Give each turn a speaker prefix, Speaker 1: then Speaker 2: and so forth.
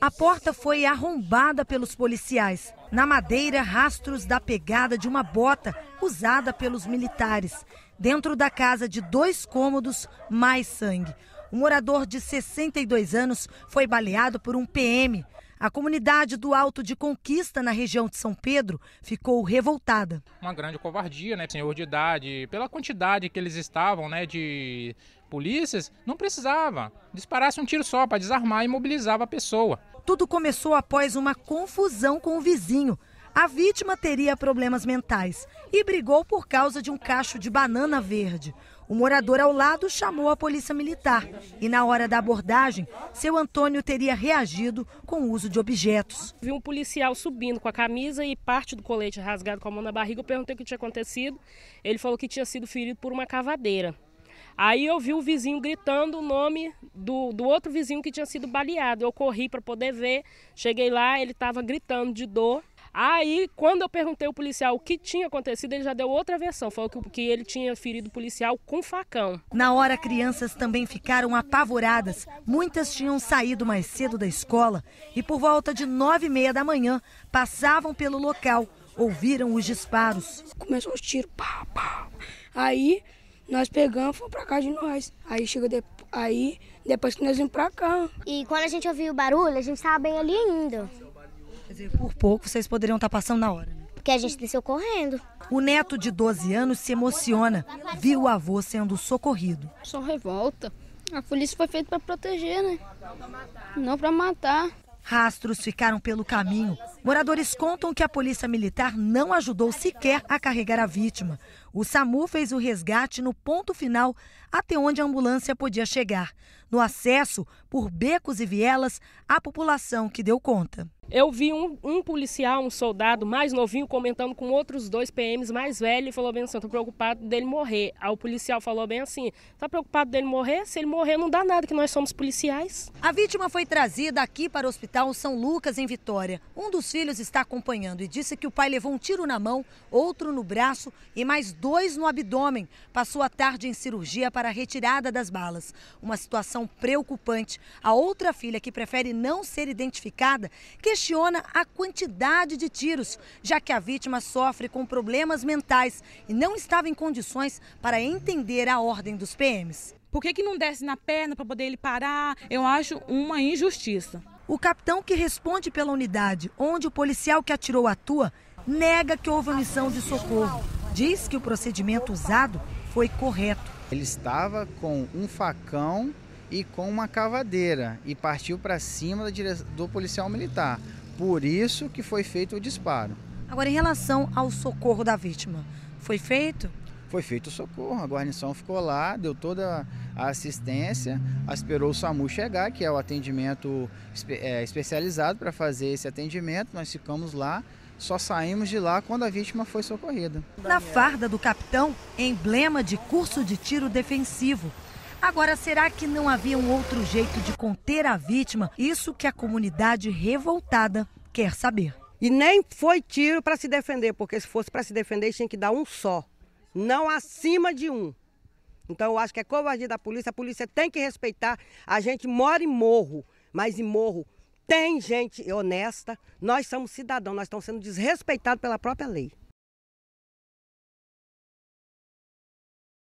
Speaker 1: A porta foi arrombada pelos policiais. Na madeira, rastros da pegada de uma bota usada pelos militares. Dentro da casa de dois cômodos, mais sangue. Um morador de 62 anos foi baleado por um PM. A comunidade do Alto de Conquista, na região de São Pedro, ficou revoltada. Uma grande covardia, né? Senhor de idade, pela quantidade que eles estavam, né? De polícias, não precisava. Disparasse um tiro só para desarmar e imobilizava a pessoa. Tudo começou após uma confusão com o vizinho. A vítima teria problemas mentais e brigou por causa de um cacho de banana verde. O morador ao lado chamou a polícia militar e, na hora da abordagem, seu Antônio teria reagido com o uso de objetos.
Speaker 2: Vi um policial subindo com a camisa e parte do colete rasgado com a mão na barriga. Eu perguntei o que tinha acontecido. Ele falou que tinha sido ferido por uma cavadeira. Aí eu vi o vizinho gritando o nome do, do outro vizinho que tinha sido baleado. Eu corri para poder ver, cheguei lá, ele estava gritando de dor. Aí, quando eu perguntei ao policial o que tinha acontecido, ele já deu outra versão. Falou que, que ele tinha ferido o policial com facão.
Speaker 1: Na hora, crianças também ficaram apavoradas. Muitas tinham saído mais cedo da escola e, por volta de nove e meia da manhã, passavam pelo local. Ouviram
Speaker 2: os disparos. Começou os tiros, pá, pá. Aí, nós pegamos e fomos pra casa de nós. Aí chegou de... aí, depois que nós vimos pra cá. E quando a gente ouviu o barulho, a gente estava bem ali ainda.
Speaker 1: Quer dizer, por pouco vocês poderiam estar tá passando na hora. Né? Porque a gente desceu correndo. O neto de 12 anos se emociona. Viu o avô sendo socorrido.
Speaker 2: Só revolta. A polícia foi feita para proteger, né? Não para matar.
Speaker 1: Rastros ficaram pelo caminho. Moradores contam que a polícia militar não ajudou sequer a carregar a vítima. O SAMU fez o resgate no ponto final até onde a ambulância podia chegar. No acesso, por becos e vielas, a
Speaker 2: população
Speaker 1: que deu conta.
Speaker 2: Eu vi um, um, policial, um soldado mais novinho, comentando com outros dois PMs mais velhos e falou bem assim: tô preocupado dele morrer. Aí o policial falou bem assim: tá preocupado dele morrer? Se ele morrer, não dá nada, que nós somos policiais. A vítima foi trazida aqui
Speaker 1: para o Hospital São Lucas, em Vitória. Um dos filhos está acompanhando e disse que o pai levou um tiro na mão, outro no braço e mais dois no abdômen. Passou a tarde em cirurgia para a retirada das balas. Uma situação preocupante. A outra filha, que prefere não ser identificada, que questiona a quantidade de tiros, já que a vítima sofre com problemas mentais e não estava em condições para entender a ordem dos
Speaker 2: PMs. Por que, que não desce na perna para poder ele parar? Eu acho uma injustiça.
Speaker 1: O capitão que responde pela unidade onde o policial que atirou atua nega que houve
Speaker 3: omissão de socorro. Diz que o procedimento usado foi correto. Ele estava com um facão e com uma cavadeira e partiu para cima do policial militar. Por isso que foi feito o disparo. Agora, em relação ao socorro da vítima, foi feito? Foi feito o socorro, a guarnição ficou lá, deu toda a assistência, esperou o SAMU chegar, que é o atendimento é, especializado para fazer esse atendimento. Nós ficamos lá, só saímos de lá quando a vítima foi socorrida. Na farda do capitão, emblema de curso de tiro defensivo.
Speaker 1: Agora, será que não havia um outro jeito de conter a vítima? Isso que a comunidade revoltada quer saber. E nem foi tiro para se defender, porque se fosse para se defender, tinha que dar um só, não acima de um. Então, eu acho que é covardia da polícia. A polícia tem que respeitar. A gente mora em morro, mas em morro tem gente honesta. Nós somos cidadãos, nós estamos sendo desrespeitados pela própria lei.